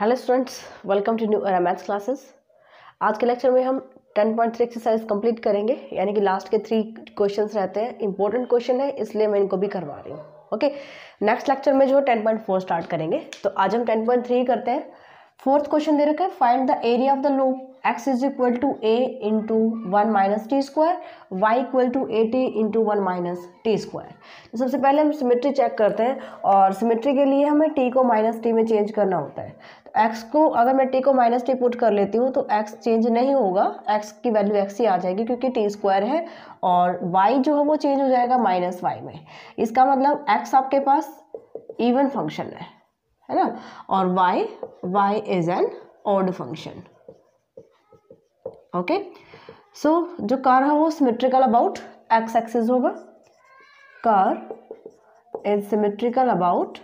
Hello students welcome to new Ara maths classes आज के lecture में हम 10.3 एक्सरसाइज कंप्लीट करेंगे यानी कि लास्ट के थ्री क्वेश्चंस रहते हैं इंपॉर्टेंट क्वेश्चन है इसलिए मैं इनको भी करवा रही हूँ ओके नेक्स्ट लेक्चर में जो 10.4 स्टार्ट करेंगे तो आज हम 10.3 करते हैं फोर्थ क्वेश्चन दे रखा है find the area of the loop x is equal to a into one minus t square y equal to a t into one minus t square तो सबसे पहले हम सिमेट्री चेक करते हैं और सिमेट्री के लिए हमें टी को माइनस टी में चेंज करना होता है तो एक्स को अगर मैं टी को माइनस टी पुट कर लेती हूँ तो एक्स चेंज नहीं होगा एक्स की वैल्यू एक्स ही आ जाएगी क्योंकि टी स्क्वायर है और वाई जो है वो चेंज हो जाएगा माइनस वाई में इसका मतलब एक्स आपके पास इवन फंक्शन है है ना और y y is an odd function okay so जो कार है वो सिमेट्रिकल अबाउट एक्स एक्सिस होगा curve is symmetrical about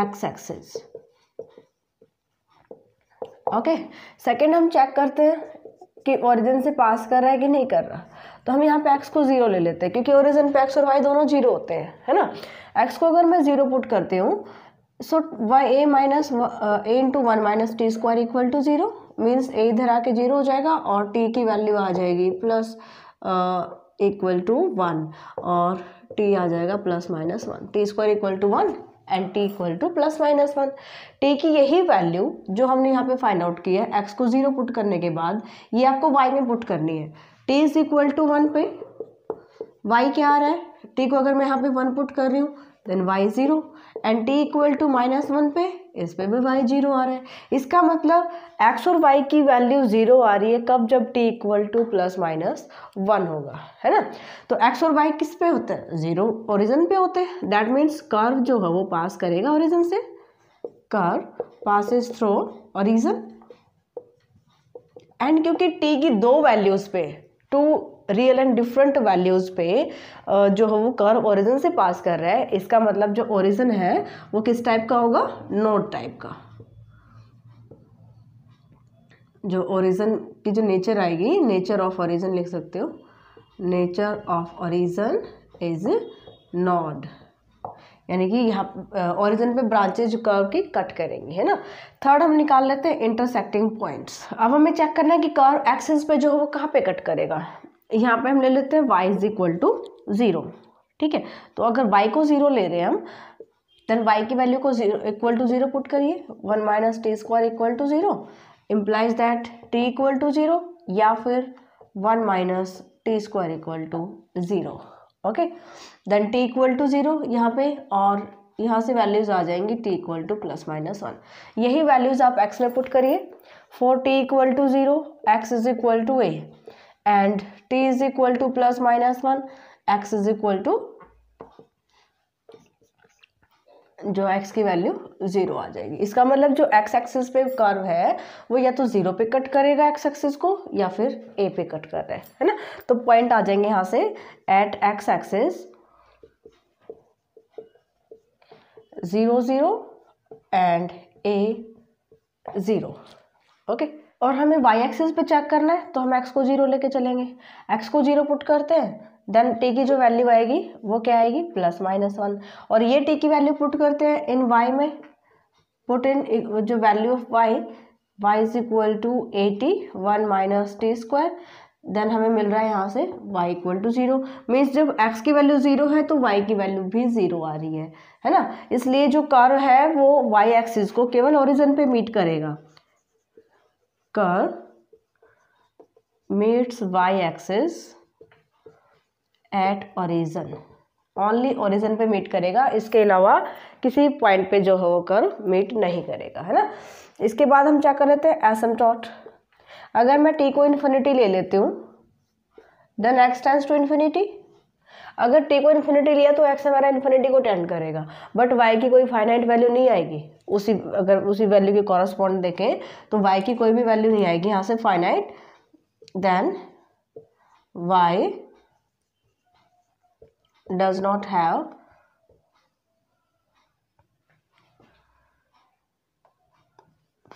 x axis okay second हम चेक करते हैं कि ओरिजिन से पास कर रहा है कि नहीं कर रहा तो हम यहाँ पे एक्स को ज़ीरो ले लेते हैं क्योंकि ओरिजिन पे एक्स और वाई दोनों जीरो होते हैं है ना एक्स को अगर मैं ज़ीरो पुट करती हूँ so y a minus a into one minus t square equal to zero means a इधर आके जीरो हो जाएगा और टी की वैल्यू आ जाएगी प्लस इक्वल टू वन और टी आ जाएगा plus minus one t square equal to one and t equal to plus minus one t की यही वैल्यू जो हमने यहाँ पे फाइंड आउट की है एक्स को जीरो पुट करने के बाद ये आपको वाई में पुट करनी है t is equal to one पे वाई क्या आ रहा है टी को अगर मैं यहाँ पे वन पुट कर रही हूँ then y zero and t equal to minus one पे इस पे भी वाई जीरो आ रहा है इसका मतलब एक्स और वाई की वैल्यू ज़ीरो आ रही है कब जब t equal to plus minus one होगा है ना तो एक्स और वाई किस पे होता है ज़ीरो ओरिजन पे होते हैं दैट मीन्स कर्व जो है वो पास करेगा ओरिजन से curve passes through origin and क्योंकि टी की दो वैल्यूज़ पे two real and different values पे जो है वो कर्व ओरिजिन से पास कर रहे हैं इसका मतलब जो ओरिजिन है वो किस टाइप का होगा नोड टाइप का जो ओरिजिन की जो नेचर आएगी नेचर ऑफ ओरिजिन लिख सकते हो nature of origin is node यानी कि यहाँ ओरिजिन पे ब्रांचेज कर्व की कट करेंगे है ना थर्ड हम निकाल लेते हैं इंटरसेक्टिंग पॉइंट्स अब हमें चेक करना है कि कर्व एक्सेस पे जो है वो कहाँ पे कट करेगा यहाँ पे हम ले लेते हैं y is equal to zero ठीक है तो अगर y को ज़ीरो ले रहे हैं हम देन y की वैल्यू को zero equal to zero put करिए one minus t square equal to zero implies that t equal to zero या फिर one minus t square equal to zero okay then t equal to zero यहाँ पे और यहाँ से values आ जाएंगी t equal to plus minus one यही वैल्यूज़ आप x में पुट करिए for t equal to zero x is equal to a and t is equal to plus minus one x is equal to जो x की value zero आ जाएगी इसका मतलब जो एक्स एक्सिस पे कर्व है वो या तो ज़ीरो पे कट करेगा एक्स एक्सिस को या फिर ए पे कट कर रहा है है ना तो पॉइंट आ जाएंगे यहां से at x axis zero zero and a zero okay और हमें वाई एक्सेस पे चेक करना है तो हम एक्स को जीरो लेके चलेंगे एक्स को जीरो पुट करते हैं देन टी की जो वैल्यू आएगी वो क्या आएगी प्लस माइनस वन और ये टी की वैल्यू पुट करते हैं इन वाई में पुट इन जो value of y y is equal to a t one minus t square then हमें मिल रहा है यहाँ से y equal to zero means जब x की वैल्यू ज़ीरो है तो y की वैल्यू भी ज़ीरो आ रही है है ना इसलिए जो कर्व है वो y एक्सिस को केवल ओरिजन पे मीट करेगा curve meets y-axis at origin only origin पे मीट करेगा इसके अलावा किसी पॉइंट पे जो है वो कर मीट नहीं करेगा है ना इसके बाद हम क्या कर लेते हैं टॉट अगर मैं टी को इन्फिनिटी ले लेती हूँ then x tends to infinity अगर टी को इन्फिनिटी लिया तो एक्स हमारा इन्फिनिटी को टेंड करेगा बट वाई की कोई फाइनाइट वैल्यू नहीं आएगी उसी अगर उसी वैल्यू के कॉरस्पॉन्ड देखें तो y की कोई भी वैल्यू नहीं आएगी यहाँ से finite then y does not have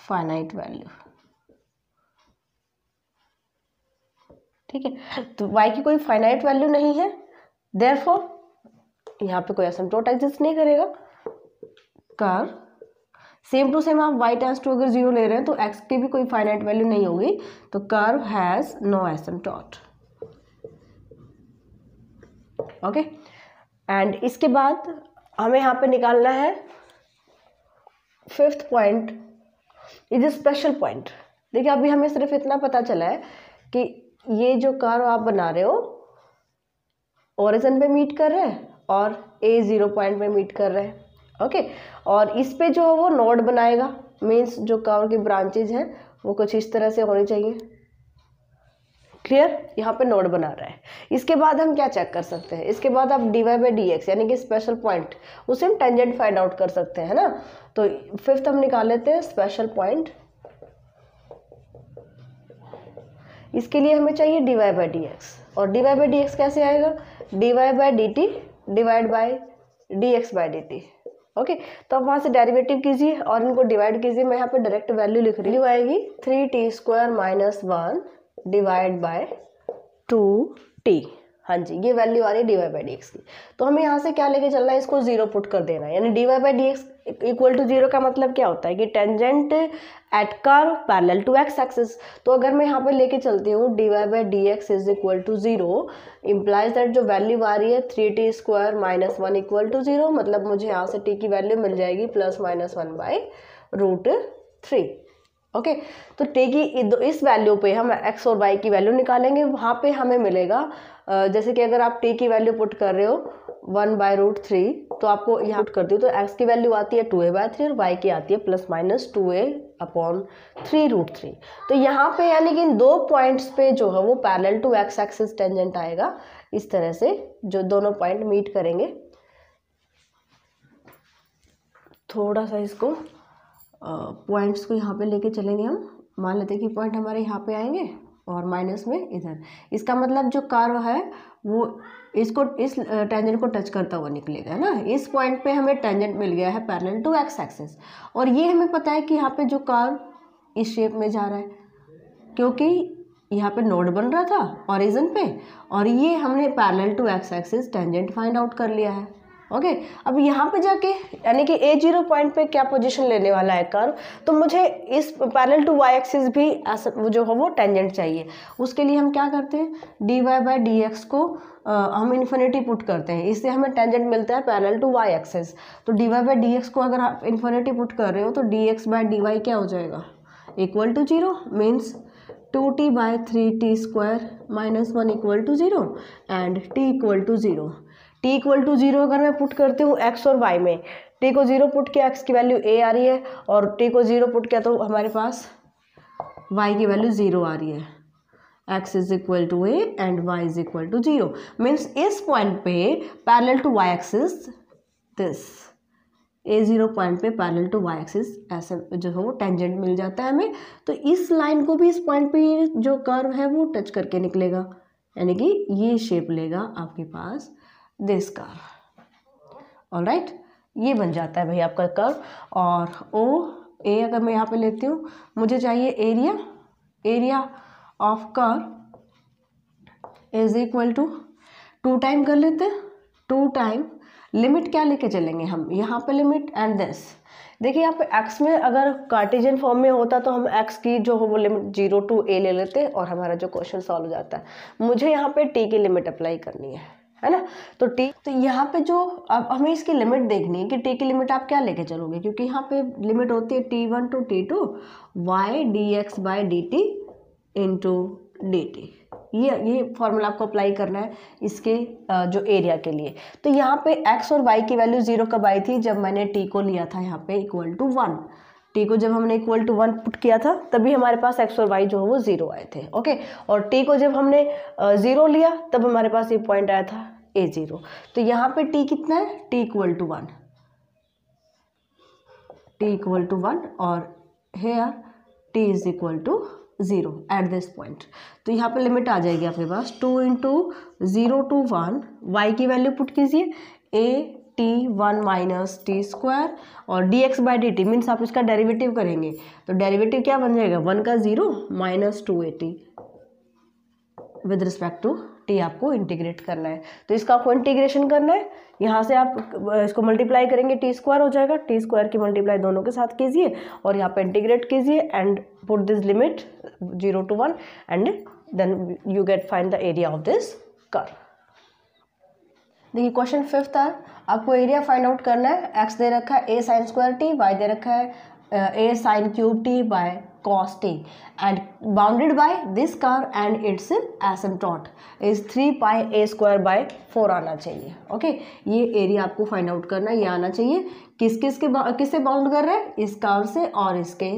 finite value ठीक है तो y की कोई फाइनाइट वैल्यू नहीं है देयरफॉर यहाँ पे कोई टोट एग्जिस्ट नहीं करेगा कर सेम टू सेम आप वाई टेंस टू अगर जीरो ले रहे हैं तो एक्स की भी कोई फाइनाइट वैल्यू नहीं होगी तो curve has no asymptote okay and इसके बाद हमें यहाँ पे निकालना है fifth point is a special point देखिए अभी हमें सिर्फ इतना पता चला है कि ये जो कार आप बना रहे हो ओरिजन पे मीट कर रहे हैं और ए ज़ीरो पॉइंट पे मीट कर रहे हैं ओके और इस पे जो है वो नोड बनाएगा मीन्स जो कर्व की ब्रांचेज हैं वो कुछ इस तरह से होनी चाहिए क्लियर यहाँ पे नोड बना रहा है इसके बाद हम क्या चेक कर सकते हैं इसके बाद आप d y by d x यानी कि स्पेशल पॉइंट उसे हम टेंजेंट फाइंड आउट कर सकते हैं ना तो फिफ्थ हम निकाल लेते हैं स्पेशल पॉइंट इसके लिए हमें चाहिए d y by d x और d y by d x कैसे आएगा d y by d t divide by d x by d t okay तो आप वहाँ से डेरिवेटिव कीजिए और इनको डिवाइड कीजिए मैं यहाँ पर डायरेक्ट वैल्यू लिख रही हूँ आएगी three t square minus one divide by two t हाँ जी ये वैल्यू आ रही है d y by d x की तो हमें यहाँ से क्या लेके चलना है इसको जीरो पुट कर देना है यानी d y by d x equal to zero का मतलब क्या होता है कि tangent at curve parallel to x axis तो अगर मैं यहाँ पे लेके चलती हूँ d y by d x is equal to zero implies that जो वैल्यू आ रही है three t square minus one equal to zero मतलब मुझे यहाँ से टी की वैल्यू मिल जाएगी plus minus one by root three okay तो टी की इस वैल्यू पे हम एक्स और वाई की वैल्यू निकालेंगे वहाँ पे हमें मिलेगा जैसे कि अगर आप टी की वैल्यू पुट कर रहे हो वन बाय रूट थ्री तो आपको यहाँ कर दी तो एक्स की वैल्यू आती है टू ए बाय थ्री और वाई की आती है plus minus two a upon three root three तो यहाँ पे यानी कि इन दो पॉइंट्स पे जो है वो parallel to x axis tangent आएगा इस तरह से जो दोनों पॉइंट मीट करेंगे थोड़ा सा इसको पॉइंट्स को यहाँ पे लेके चलेंगे हम मान लेते हैं कि पॉइंट हमारे यहाँ पे आएंगे और माइनस में इधर इसका मतलब जो कर्व है वो इसको इस टेंजेंट को टच करता हुआ निकलेगा है ना इस पॉइंट पे हमें टेंजेंट मिल गया है पैरेलल टू एक्स एक्सेस और ये हमें पता है कि यहाँ पे जो कर्व इस शेप में जा रहा है क्योंकि यहाँ पे नोड बन रहा था ऑरिजन पे और ये हमने parallel to x axis tangent find out कर लिया है ओके okay? अब यहाँ पे जाके यानी कि ए जीरो पॉइंट पे क्या पोजीशन लेने वाला है कर्व तो मुझे इस पैरेलल टू वाई एक्सिस भी वो जो हो वो टेंजेंट चाहिए उसके लिए हम क्या करते हैं d y by d x को आ, हम इन्फिनिटी पुट करते हैं इससे हमें टेंजेंट मिलता है पैरेलल टू वाई एक्सिस तो d y by d x को अगर आप इन्फिनिटी पुट कर रहे हो तो d x by d y क्या हो जाएगा equal to zero means two t by three t square minus one equal to zero and t equal to zero t equal to zero अगर मैं put करती हूँ एक्स और Y में t को जीरो पुट किया एक्स की value a आ रही है और टी को जीरो पुट किया तो हमारे पास वाई की वैल्यू ज़ीरो आ रही है x is equal to a and y is equal to zero means इस पॉइंट पे parallel to y axis this a zero point पे पैरेलल टू वाई एक्सिस ऐसे जो है वो टेंजेंट मिल जाता है हमें तो इस लाइन को भी इस पॉइंट पे जो कर्व है वो टच करके निकलेगा यानी कि ये शेप लेगा आपके पास दिस कर्व ऑल राइट ये बन जाता है भाई आपका कर्व और ओ ए अगर मैं यहाँ पे लेती हूँ मुझे चाहिए area area of curve is equal to two time कर लेते हैं टू टाइम लिमिट क्या लेके चलेंगे हम यहाँ पे लिमिट एंड दिस देखिए यहाँ पे एक्स में अगर कार्टिजन फॉर्म में होता तो हम एक्स की जो हो वो लिमिट जीरो टू ए ले लेते और हमारा जो क्वेश्चन सॉल्व हो जाता है मुझे यहाँ पे टी की लिमिट अप्लाई करनी है है ना तो टी तो यहाँ पे जो अब हमें इसकी लिमिट देखनी है कि टी की लिमिट आप क्या लेके चलोगे क्योंकि यहाँ पे लिमिट होती है t one to t two y d x by d t into d t ये ये फॉर्मूला आपको अप्लाई करना है इसके जो एरिया के लिए तो यहाँ पे एक्स और वाई की वैल्यू ज़ीरो कब आई थी जब मैंने टी को लिया था यहाँ पे इक्वल टू वन टी को जब हमने इक्वल टू वन पुट किया था तभी हमारे पास एक्स और वाई जो है वो ज़ीरो आए थे ओके और टी को जब हमने ज़ीरो लिया तब हमारे पास ये पॉइंट आया था ए ज़ीरो तो यहाँ पे टी कितना है t equal to one t equal to one और यार t is equal to zero at this point तो यहाँ पे लिमिट आ जाएगी आपके पास two into zero to one y की वैल्यू पुट कीजिए a t one minus t square और d x by d t means आप इसका डेरिवेटिव करेंगे तो डेरिवेटिव क्या बन जाएगा वन का zero minus two a t with respect to t आपको इंटीग्रेट करना है तो इसका आपको इंटीग्रेशन करना है यहाँ से आप इसको मल्टीप्लाई करेंगे टी स्क्वायर हो जाएगा टी स्क्वायर की मल्टीप्लाई दोनों के साथ कीजिए और यहाँ पर इंटीग्रेट कीजिए and put this limit zero to one and then you get find the area of this कर देखिए क्वेश्चन फिफ्थ है आपको एरिया फाइंड आउट करना है एक्स दे रखा है a sine square t y दे रखा है a sine cube t by t and bounded by this this and it's asymptote is three pi a square by four आना चाहिए ओके okay? ये एरिया आपको फाइंड आउट करना है ये आना चाहिए किस किस के किससे बाउंड कर रहे हैं इस कर्व से और इसके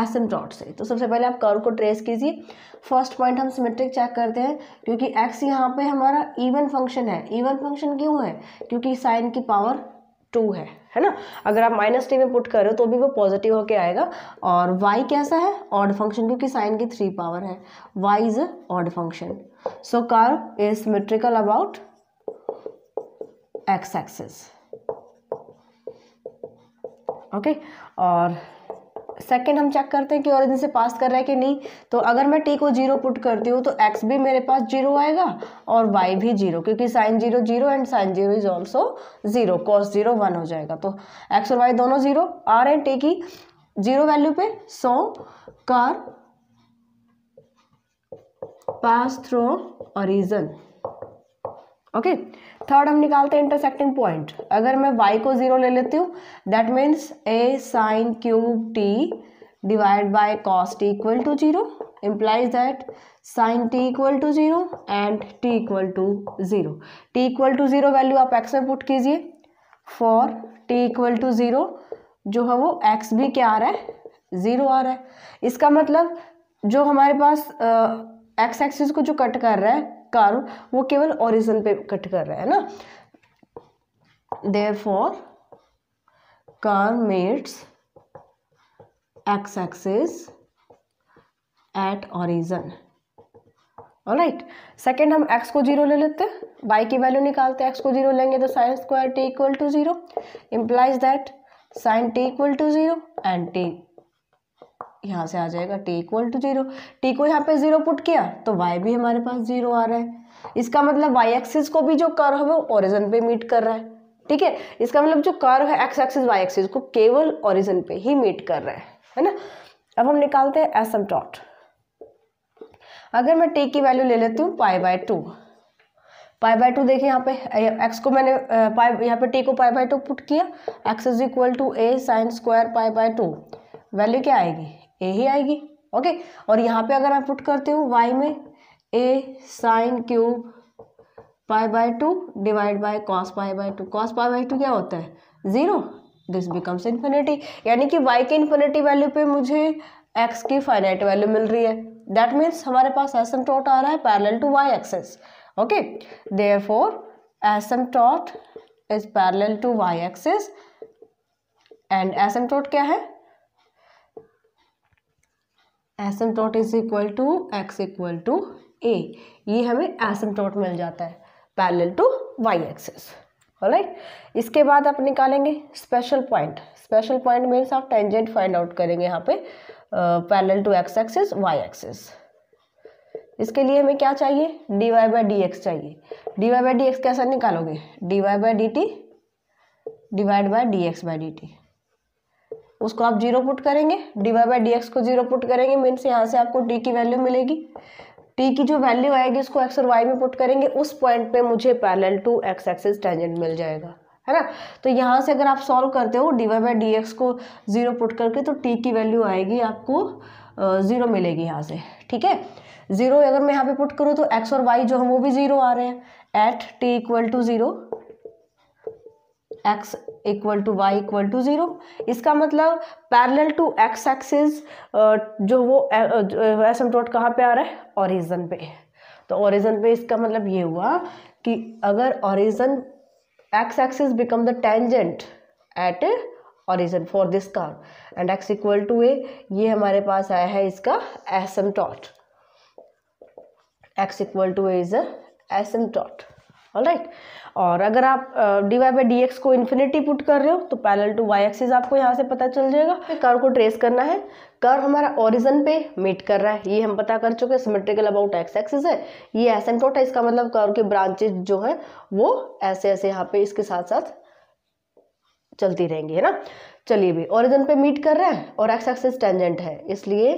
एसम डॉट से तो सबसे पहले आप कर्व को ट्रेस कीजिए फर्स्ट पॉइंट हम सिमेट्रिक चेक करते हैं क्योंकि एक्स यहाँ पे हमारा इवन फंक्शन है इवन फंक्शन क्यों है क्योंकि साइन की पावर टू है है ना अगर आप माइनस टी में पुट करो तो भी वो पॉजिटिव होके आएगा और वाई कैसा है ऑड फंक्शन क्योंकि साइन की थ्री पावर है y is a odd function so curve is symmetrical about x axis okay और सेकेंड हम चेक करते हैं कि ओरिजिन से पास कर रहा है कि नहीं तो अगर मैं टी को जीरो पुट करती हूँ तो एक्स भी मेरे पास जीरो आएगा और वाई भी जीरो क्योंकि sine zero zero and sine zero is also zero cos zero one हो जाएगा तो एक्स और वाई दोनों जीरो आ रहे हैं टी की जीरो वैल्यू पे so curve pass through origin okay third हम निकालते हैं इंटरसेक्टिंग पॉइंट अगर मैं वाई को जीरो ले लेती हूँ that means a sine cube t divide by cos t equal to zero implies that sine t equal to zero and t equal to zero t equal to zero value आप x में put कीजिए for t equal to zero जो है वो x भी क्या आ रहा है ज़ीरो आ रहा है इसका मतलब जो हमारे पास एक्स uh, एक्सिस को जो कट कर रहा है कर्व वो केवल ओरिजन पे कट कर रहा है ना therefore curve meets x axis at origin right second हम एक्स को जीरो ले लेते हैं वाई की वैल्यू निकालते एक्स को जीरो लेंगे तो sine square t equal to zero implies that sine t equal to zero and t यहाँ से आ जाएगा t equal to zero t को यहाँ पे ज़ीरो पुट किया तो वाई भी हमारे पास ज़ीरो आ रहा है इसका मतलब वाई एक्सिस को भी जो कर है वो ओरिजन पे मीट कर रहा है ठीक है इसका मतलब जो कर है एक्स एक्सिस वाई एक्सिस को केवल ओरिजन पे ही मीट कर रहा है है ना अब हम निकालते हैं एस एम डॉट अगर मैं टी की वैल्यू ले लेती हूँ pi by two pi by two देखिए यहाँ पे एक्स को मैंने पाई यहाँ पे टी को पाई बाय टू पुट किया x is equal to a sine square pi by two value क्या आएगी ए ही आएगी ओके और यहाँ पे अगर आप पुट करते हो वाई में a sine cube pi by two divide by cos pi by two cos pi by two क्या होता है ज़ीरो दिस बिकम्स इन्फिनिटी यानी कि वाई के इन्फिनिटी वैल्यू पे मुझे एक्स की फाइनाइट वैल्यू मिल रही है दैट मीन्स हमारे पास एसम टॉट आ रहा है parallel to y axis okay therefore asymptote is parallel to y axis and asymptote क्या है asymptote is equal to x equal to a ये हमें एस एम टॉट मिल जाता है parallel to y axis right इसके बाद आप निकालेंगे special point special point means आप टेंजेंट फाइंड आउट करेंगे यहाँ पे parallel to x axis y axis इसके लिए हमें क्या चाहिए d y by d x चाहिए d y by d x कैसा निकालोगे d y by d t divide by d x by d t उसको आप जीरो पुट करेंगे d y by d x को जीरो पुट करेंगे means यहाँ से आपको टी की वैल्यू मिलेगी टी की जो वैल्यू आएगी उसको एक्स और वाई में पुट करेंगे उस पॉइंट पे मुझे parallel to x axis tangent मिल जाएगा है ना तो यहाँ से अगर आप सॉल्व करते हो d y by d x को ज़ीरो पुट करके तो टी की वैल्यू आएगी आपको ज़ीरो मिलेगी यहाँ से ठीक है ज़ीरो अगर मैं यहाँ पे पुट करूँ तो एक्स और वाई जो हम वो भी ज़ीरो आ रहे हैं at t equal to zero x equal to y equal to zero इसका मतलब पैरेलल टू एक्स एक्सिस जो वो एसमटोट कहाँ पर आ रहा है ओरिजन पे तो ओरिजन पे इसका मतलब ये हुआ कि अगर origin x axis become the tangent at origin for this curve and x equal to a ये हमारे पास आया है इसका asymptote x equal to a is an asymptote all right और अगर आप d y by d x को इन्फिनिटी पुट कर रहे हो तो पैरल टू वाई एक्सिस आपको यहाँ से पता चल जाएगा कर्व को ट्रेस करना है कर्व हमारा ओरिजन पे मीट कर रहा है ये हम पता कर चुके हैं सिमेट्रिकल अबाउट एक्स एक्सिस है ये टोट है इसका मतलब कर्व के ब्रांचेज जो हैं वो ऐसे ऐसे यहाँ पे इसके साथ साथ चलती रहेंगी है ना चलिए भी ओरिजन पे मीट कर रहा है और एक्स एक्सिस टेंजेंट है इसलिए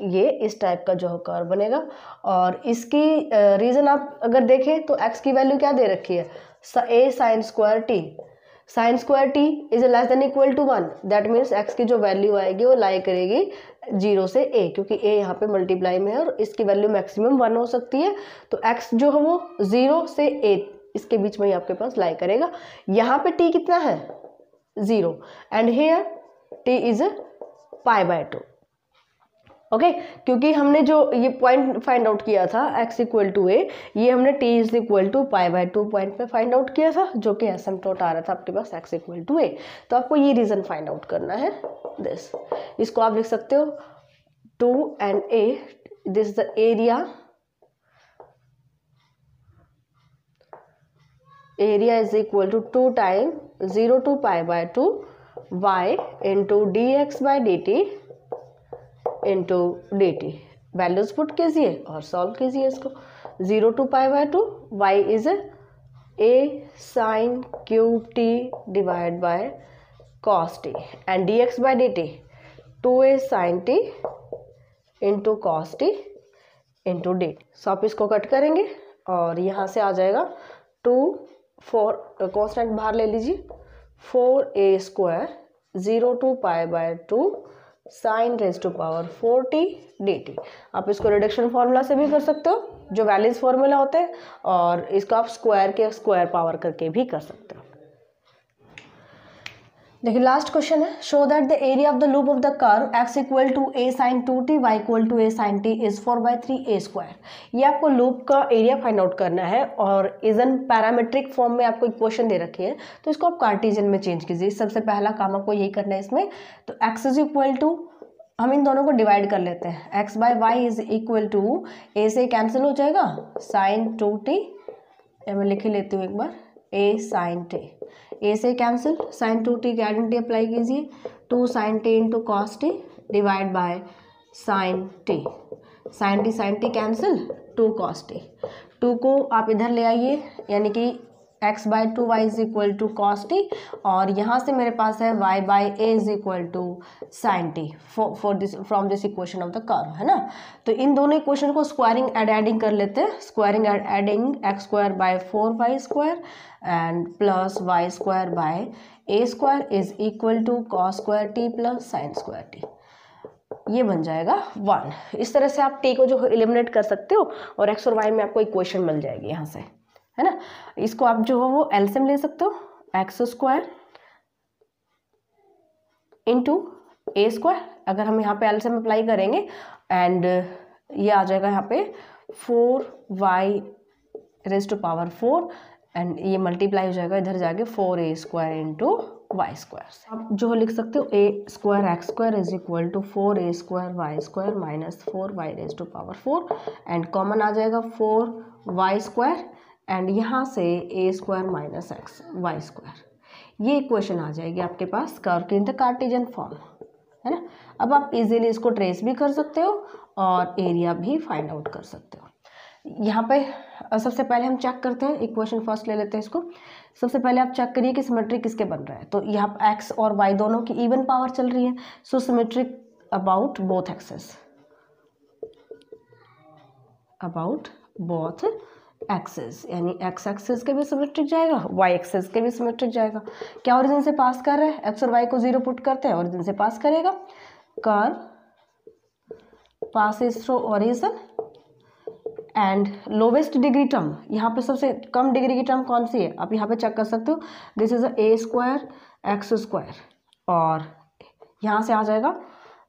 ये इस टाइप का जो है बनेगा और इसकी रीज़न आप अगर देखें तो एक्स की वैल्यू क्या दे रखी है a sine square t sine square t is less than equal to one that means x की जो वैल्यू आएगी वो लाई करेगी जीरो से ए क्योंकि ए यहाँ पे मल्टीप्लाई में है और इसकी वैल्यू मैक्सिमम वन हो सकती है तो एक्स जो है वो ज़ीरो से ए इसके बीच में ही आपके पास लाई करेगा यहाँ पे टी कितना है zero and here t is pi by two okay okay? क्योंकि हमने जो ये पॉइंट फाइंड आउट किया था एक्स इक्वल टू ए ये हमने t is equal to pi by two point पे फाइंड आउट किया था जो कि एस टोट आ रहा था आपके पास एक्स इक्वल टू ए तो आपको ये रीज़न फाइंड आउट करना है दिस इसको आप लिख सकते हो two and a this the area area is equal to two time zero to pi by two y into d x by d t into d t values put कीजिए और solve कीजिए इसको zero to pi by two y is a sine cube t divide by cos t and d x by d t two a sine t into cos t into d t सो आप इसको cut करेंगे और यहाँ से आ जाएगा to four constant बाहर ले लीजिए four a square zero to pi by two sine raise to power four t d आप इसको रिडक्शन फार्मूला से भी कर सकते हो जो वैलेंस फार्मूला होता है और इसको आप स्क्वायर के स्क्वायर पावर करके भी कर सकते हो देखिए लास्ट क्वेश्चन है show that the area of the loop of the curve x equal to a sine two t y equal to a sine t is four by three a square ये आपको loop का area find out करना है और इजन parametric form में आपको एक question दे रखी है तो इसको आप कार्टिजन में चेंज कीजिए सबसे पहला काम आपको यही करना है इसमें तो एक्स इज इक्वल टू हम इन दोनों को डिवाइड कर लेते हैं x by y is equal to a से कैंसिल हो जाएगा साइन टू टी मैं लिख ही लेती हूँ एक बार ए साइन टे ए से कैंसिल साइन टू टी की अप्लाई कीजिए two sine t into cos t divide by sine t sine t sine t cancel two cos t two को आप इधर ले आइए यानी कि x by two y is equal to cos t और यहाँ से मेरे पास है y by a is equal to sine t for this from this equation of the curve है ना तो इन दोनों इक्वेशन को स्क्वायरिंग एड एडिंग कर लेते हैं squaring add adding x square by four y square and plus y square by a square is equal to cos square t plus sine square t ये बन जाएगा वन इस तरह से आप टी को जो इलिमिनेट कर सकते हो और एक्स और वाई में आपको इक्वेशन मिल जाएगी यहाँ से है ना इसको आप जो हो वो एल्सियम ले सकते हो x square into a square अगर हम यहाँ पे एल्सियम अप्लाई करेंगे एंड ये आ जाएगा यहाँ पे four y raise to power four and ये मल्टीप्लाई हो जाएगा इधर जाके four a square into y square आप जो लिख सकते हो a square x square is equal to four a square y square minus four y raise to power four and common आ जाएगा फोर वाई स्क्वायर एंड यहाँ से a square minus x y square ये question आ जाएगी आपके पास curve in the cartesian form है ना अब आप इजीली इसको ट्रेस भी कर सकते हो और एरिया भी फाइंड आउट कर सकते हो यहाँ पे सबसे पहले हम चेक करते हैं इक्वेशन फर्स्ट ले लेते हैं इसको सबसे पहले आप चेक करिए कि सिमेट्रिक किसके बन रहा है तो यहाँ एक्स और वाई दोनों की इवन पावर चल रही है सो symmetric about both axes about both axes यानी एक्स एक्सेस के भी सिमेट्रिक जाएगा वाई एक्सेस के भी सिमेट्रिक जाएगा क्या ओरिजिन से पास कर रहा है एक्स और वाई को जीरो पुट करते हैं ओरिजिन से पास करेगा कर pass through origin and lowest degree term यहाँ पे सबसे कम डिग्री की टर्म कौन सी है आप यहाँ पे चेक कर सकते हो this is a square x square और यहाँ से आ जाएगा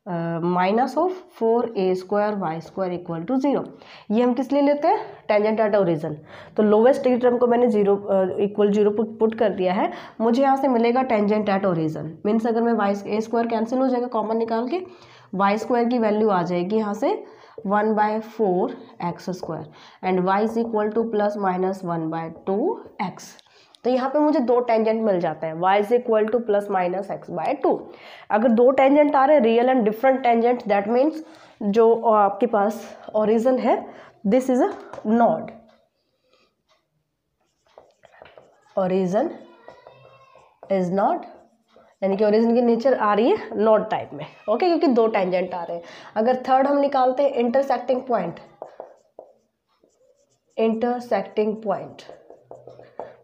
minus of four a square y square equal to zero ये हम किस लिए लेते हैं टेंजेंट एट ओरिजन तो लोवेस्ट टर्म को मैंने जीरो इक्वल जीरो पुट कर दिया है मुझे यहाँ से मिलेगा टेंजेंट एट ओरिजन मीन्स अगर मैं वाई ए स्क्वायर कैंसिल हो जाएगा कॉमन निकाल के वाई स्क्वायर की वैल्यू आ जाएगी यहाँ से one by four x square and y is equal to plus minus one by two x तो यहाँ पे मुझे दो टेंजेंट मिल जाते हैं y is equal to plus minus x by two अगर दो टेंजेंट आ रहे हैं real and different tangent that means जो आपके पास ओरिजन है this is a node origin is not यानी कि ओरिजिन की नेचर आ रही है नॉट टाइप में ओके क्योंकि दो टेंजेंट आ रहे हैं अगर थर्ड हम निकालते हैं intersecting point intersecting point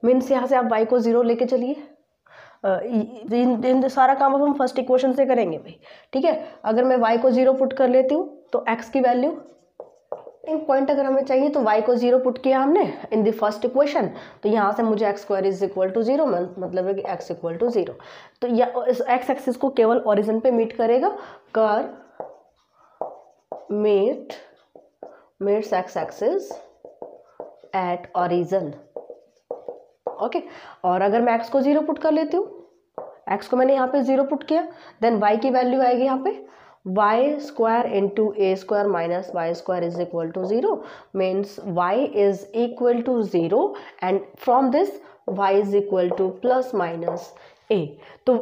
means यहाँ से आप वाई को ज़ीरो लेके चलिए इन इन सारा काम अब हम फर्स्ट इक्वेशन से करेंगे भाई ठीक है अगर मैं वाई को ज़ीरो पुट कर लेती हूँ तो एक्स की वैल्यू इन पॉइंट अगर हमें चाहिए तो वाई को जीरो पुट किया हमने इन द फर्स्ट इक्वेशन तो यहाँ से मुझे x square is equal to zero मतलब है कि एक्स इक्वल टू जीरो तो या इस एक्स एक्सिस को केवल ओरिजिन पे मीट करेगा कर meet meets x axis at origin okay और अगर मैं एक्स को ज़ीरो पुट कर लेती हूँ एक्स को मैंने यहाँ पे ज़ीरो पुट किया देन वाई की वैल्यू आएगी यहाँ पे y square into a square minus y square is equal to zero means y is equal to zero and from this y is equal to plus minus a तो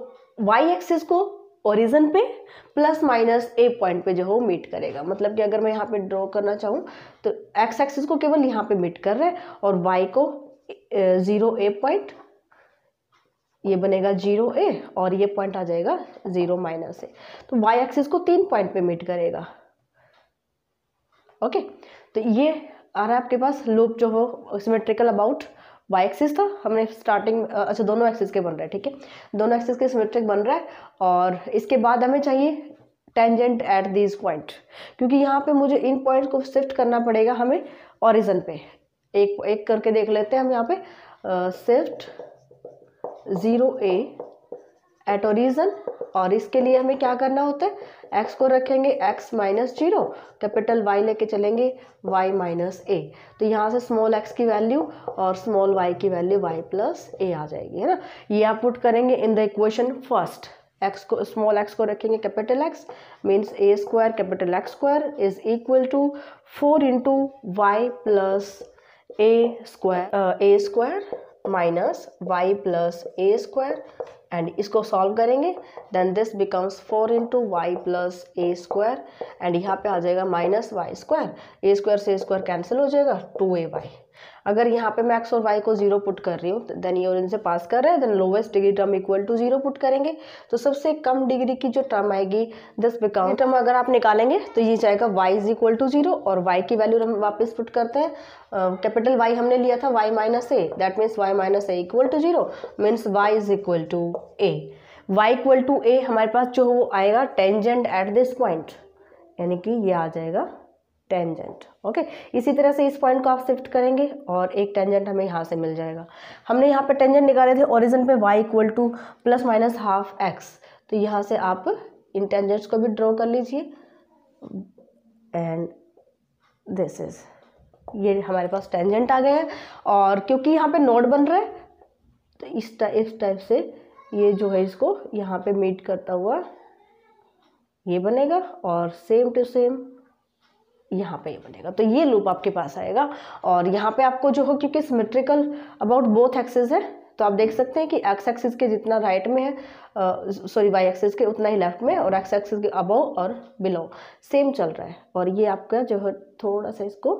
y axis को origin पे plus minus a point पे जो हो meet करेगा मतलब कि अगर मैं यहाँ पे ड्रॉ करना चाहूँ तो एक्स एक्सिस को केवल यहाँ पे मीट कर रहा है और वाई को ज़ीरो ए पॉइंट ये बनेगा जीरो ए और ये पॉइंट आ जाएगा ज़ीरो माइनस ए तो वाई एक्सिस को तीन पॉइंट पे मीट करेगा ओके तो ये आ रहा है आपके पास लूप जो हो सिमेट्रिकल अबाउट वाई एक्सिस था हमने स्टार्टिंग अच्छा दोनों एक्सिस के बन रहा है ठीक है दोनों एक्सिस के सिमेट्रिक बन रहा है और इसके बाद हमें चाहिए टेंजेंट एट दिस पॉइंट क्योंकि यहाँ पे मुझे इन पॉइंट को शिफ्ट करना पड़ेगा हमें ऑरिजन पे एक एक करके देख लेते हैं हम यहाँ पे shift zero a at origin और इसके लिए हमें क्या करना होता है एक्स को रखेंगे x minus zero capital y लेके चलेंगे वाई माइनस ए तो यहाँ से स्मॉल एक्स की वैल्यू और स्मॉल वाई की वैल्यू वाई प्लस ए आ जाएगी है ना ये आप पुट करेंगे in the equation first x को स्मॉल एक्स को रखेंगे capital x means a square capital x square is equal to four into y plus a square a square minus y plus a square and इसको solve करेंगे then this becomes four into y plus a square and यहाँ पे आ जाएगा minus y square a square से square cancel हो जाएगा to a Y अगर यहाँ पे मैं एक्स और वाई को जीरो पुट कर रही हूँ देन ये और इनसे पास कर रहे हैं then lowest degree term equal to zero put करेंगे तो सबसे कम डिग्री की जो टर्म आएगी दस बिकाउंट टर्म अगर आप निकालेंगे तो ये जाएगा y is equal to zero और वाई की वैल्यू हम वापस पुट करते हैं कैपिटल uh, वाई हमने लिया था y minus a that means y minus a equal to zero means y is equal to a y equal to a हमारे पास जो वो आएगा टेंजेंट एट दिस पॉइंट यानी कि ये आ जाएगा टेंजेंट ओके इसी तरह से इस पॉइंट को आप शिफ्ट करेंगे और एक टेंजेंट हमें यहाँ से मिल जाएगा हमने यहाँ पर टेंजेंट निकाले थे ओरिजिन पे y equal to plus minus half x तो यहाँ से आप इन टेंजेंट्स को भी ड्रॉ कर लीजिए एंड दिस इज ये हमारे पास टेंजेंट आ गए हैं और क्योंकि यहाँ पे नोड बन रहा है तो इस इस टाइप से ये जो है इसको यहाँ पे मीट करता हुआ ये बनेगा और सेम टू सेम यहाँ पे ये बनेगा तो ये लूप आपके पास आएगा और यहाँ पे आपको जो हो क्योंकि सिमेट्रिकल अबाउट बोथ एक्सेस है तो आप देख सकते हैं कि एक्स एक्सिस के जितना राइट right में है सॉरी वाई एक्सिस के उतना ही लेफ्ट में और एक्स एक्सिस के अबव और बिलो सेम चल रहा है और ये आपका जो है थोड़ा सा इसको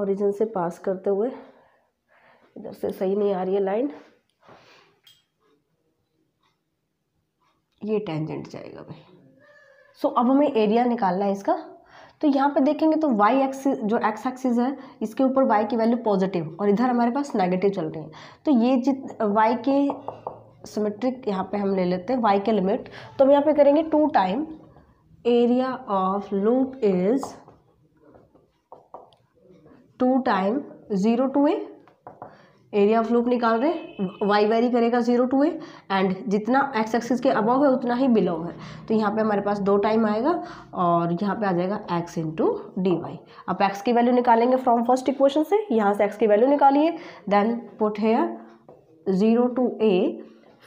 ओरिजिन से पास करते हुए इधर से सही नहीं आ रही है लाइन ये टेंजेंट जाएगा भाई सो so, अब हमें एरिया निकालना है इसका तो यहाँ पे देखेंगे तो वाई एक्सिस जो x एक्सिस है इसके ऊपर वाई की वैल्यू पॉजिटिव और इधर हमारे पास नेगेटिव चल रही है तो ये जित वाई के सिमेट्रिक यहाँ पे हम ले लेते हैं वाई के लिमिट तो हम यहाँ पे करेंगे two time area of loop is two time zero to a area of loop निकाल रहे वाई वेरी करेगा जीरो टू ए एंड जितना एक्स एक्सिस के अबव है उतना ही बिलो है तो यहाँ पे हमारे पास दो टाइम आएगा और यहाँ पे आ जाएगा एक्स इंटू डी वाई अब एक्स की वैल्यू निकालेंगे फ्रॉम फर्स्ट इक्वेशन से यहाँ से एक्स की वैल्यू निकालिए then put here zero to a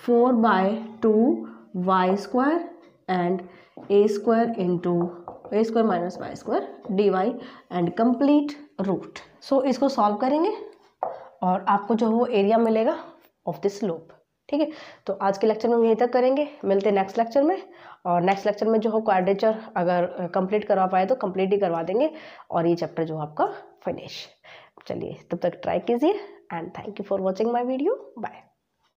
four by two y square and a square into a square minus y square d y and complete root so इसको solve करेंगे और आपको जो वो एरिया मिलेगा ऑफ द स्लोप ठीक है तो आज के लेक्चर में हम यहीं तक करेंगे मिलते हैं नेक्स्ट लेक्चर में और नेक्स्ट लेक्चर में जो हो क्वाड्रेचर अगर कंप्लीट करवा पाए तो कंप्लीट ही करवा देंगे और ये चैप्टर जो आपका फिनिश चलिए तब तक ट्राई कीजिए and thank you for watching my video bye